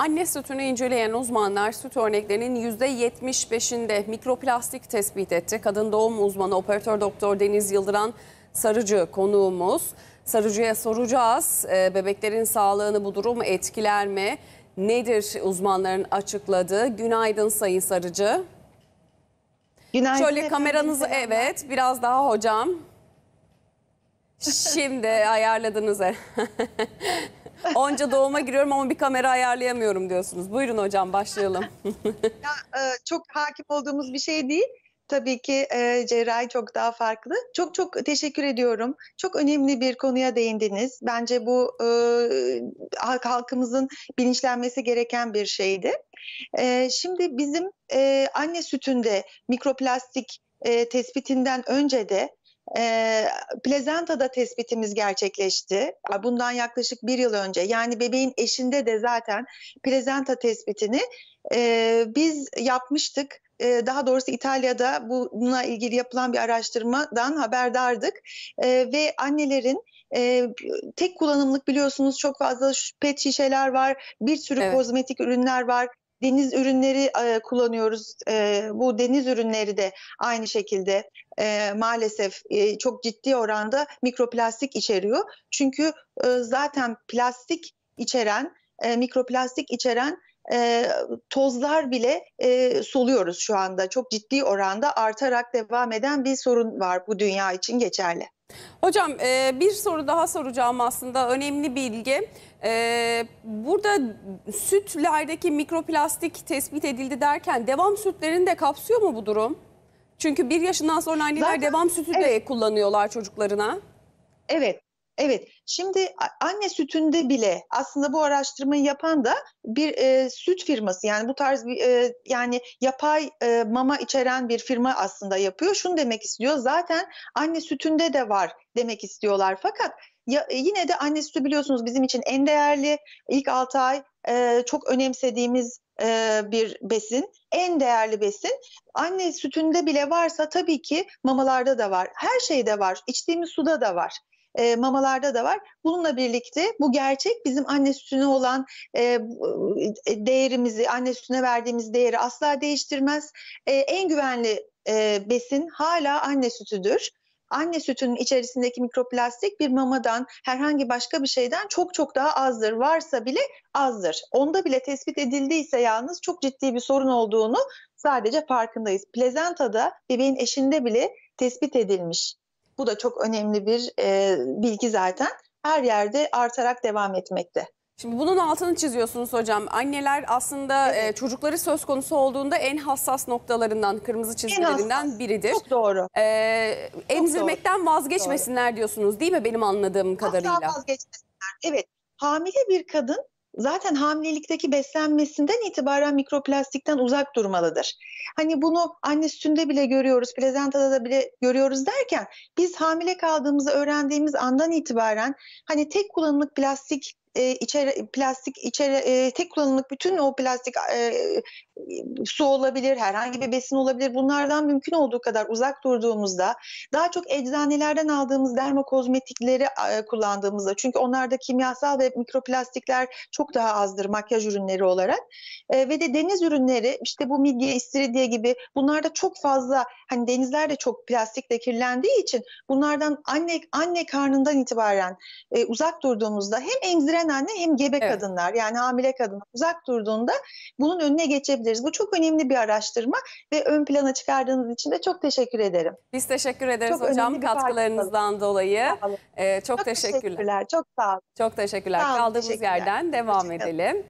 Anne sütünü inceleyen uzmanlar süt örneklerinin %75'inde mikroplastik tespit etti. Kadın doğum uzmanı operatör doktor Deniz Yıldıran Sarıcı konuğumuz. Sarıcı'ya soracağız ee, bebeklerin sağlığını bu durum etkiler mi? Nedir uzmanların açıkladığı? Günaydın Sayın Sarıcı. Günaydın. Şöyle kameranızı evet biraz daha hocam. Şimdi ayarladınız. Onca doğuma giriyorum ama bir kamera ayarlayamıyorum diyorsunuz. Buyurun hocam başlayalım. ya, e, çok hakim olduğumuz bir şey değil. Tabii ki e, cerrahi çok daha farklı. Çok çok teşekkür ediyorum. Çok önemli bir konuya değindiniz. Bence bu e, halkımızın bilinçlenmesi gereken bir şeydi. E, şimdi bizim e, anne sütünde mikroplastik e, tespitinden önce de e, ee, Plezenta'da tespitimiz gerçekleşti. Bundan yaklaşık bir yıl önce. Yani bebeğin eşinde de zaten plezenta tespitini e, biz yapmıştık e, daha doğrusu İtalya'da bununla ilgili yapılan bir araştırmadan haberdardık e, ve annelerin e, tek kullanımlık biliyorsunuz çok fazla pet şişeler var, bir sürü evet. kozmetik ürünler var deniz ürünleri e, kullanıyoruz. E, bu deniz ürünleri de aynı şekilde e, maalesef e, çok ciddi oranda mikroplastik içeriyor. Çünkü e, zaten plastik içeren, e, mikroplastik içeren e, tozlar bile e, soluyoruz şu anda. Çok ciddi oranda artarak devam eden bir sorun var bu dünya için geçerli. Hocam e, bir soru daha soracağım aslında önemli bilgi. E, burada sütlerdeki mikroplastik tespit edildi derken devam sütlerini de kapsıyor mu bu durum? Çünkü bir yaşından sonra anneler Zaten, devam sütü evet. de kullanıyorlar çocuklarına. Evet Evet, şimdi anne sütünde bile aslında bu araştırmayı yapan da bir e, süt firması yani bu tarz bir e, yani yapay e, mama içeren bir firma aslında yapıyor. Şunu demek istiyor zaten anne sütünde de var demek istiyorlar fakat ya, e, yine de anne sütü biliyorsunuz bizim için en değerli ilk 6 ay e, çok önemsediğimiz e, bir besin. En değerli besin. Anne sütünde bile varsa tabii ki mamalarda da var. Her şeyde var. İçtiğimiz suda da var e, mamalarda da var. Bununla birlikte bu gerçek bizim anne sütüne olan e, e, değerimizi, anne sütüne verdiğimiz değeri asla değiştirmez. E, en güvenli e, besin hala anne sütüdür anne sütünün içerisindeki mikroplastik bir mamadan herhangi başka bir şeyden çok çok daha azdır. Varsa bile azdır. Onda bile tespit edildiyse yalnız çok ciddi bir sorun olduğunu sadece farkındayız. Plezentada bebeğin eşinde bile tespit edilmiş bu da çok önemli bir e, bilgi zaten. Her yerde artarak devam etmekte. Şimdi bunun altını çiziyorsunuz hocam. Anneler aslında evet. çocukları söz konusu olduğunda en hassas noktalarından, kırmızı çizgilerinden biridir. Çok doğru. E, emzirmekten doğru. vazgeçmesinler doğru. diyorsunuz değil mi benim anladığım kadarıyla? Asla vazgeçmesinler. Evet. Hamile bir kadın zaten hamilelikteki beslenmesinden itibaren mikroplastikten uzak durmalıdır. Hani bunu anne sütünde bile görüyoruz, plazentada da bile görüyoruz derken biz hamile kaldığımızı öğrendiğimiz andan itibaren hani tek kullanımlık plastik e, içeri plastik içeri e, tek kullanımlık bütün o plastik e, su olabilir, herhangi bir besin olabilir. Bunlardan mümkün olduğu kadar uzak durduğumuzda, daha çok eczanelerden aldığımız dermokozmetikleri e, kullandığımızda çünkü onlarda kimyasal ve mikroplastikler çok daha azdır makyaj ürünleri olarak. E, ve de deniz ürünleri işte bu midye, istiridye gibi bunlarda çok fazla hani denizler de çok plastikle kirlendiği için bunlardan anne anne karnından itibaren e, uzak durduğumuzda hem emziren veren anne hem gebe evet. kadınlar yani hamile kadınlar uzak durduğunda bunun önüne geçebiliriz. Bu çok önemli bir araştırma ve ön plana çıkardığınız için de çok teşekkür ederim. Biz teşekkür ederiz çok hocam katkılarınızdan dolayı. Ee, çok, çok teşekkürler. teşekkürler. Çok sağ olun. Çok teşekkürler. Sağ olun, Kaldığımız teşekkürler. yerden devam edelim.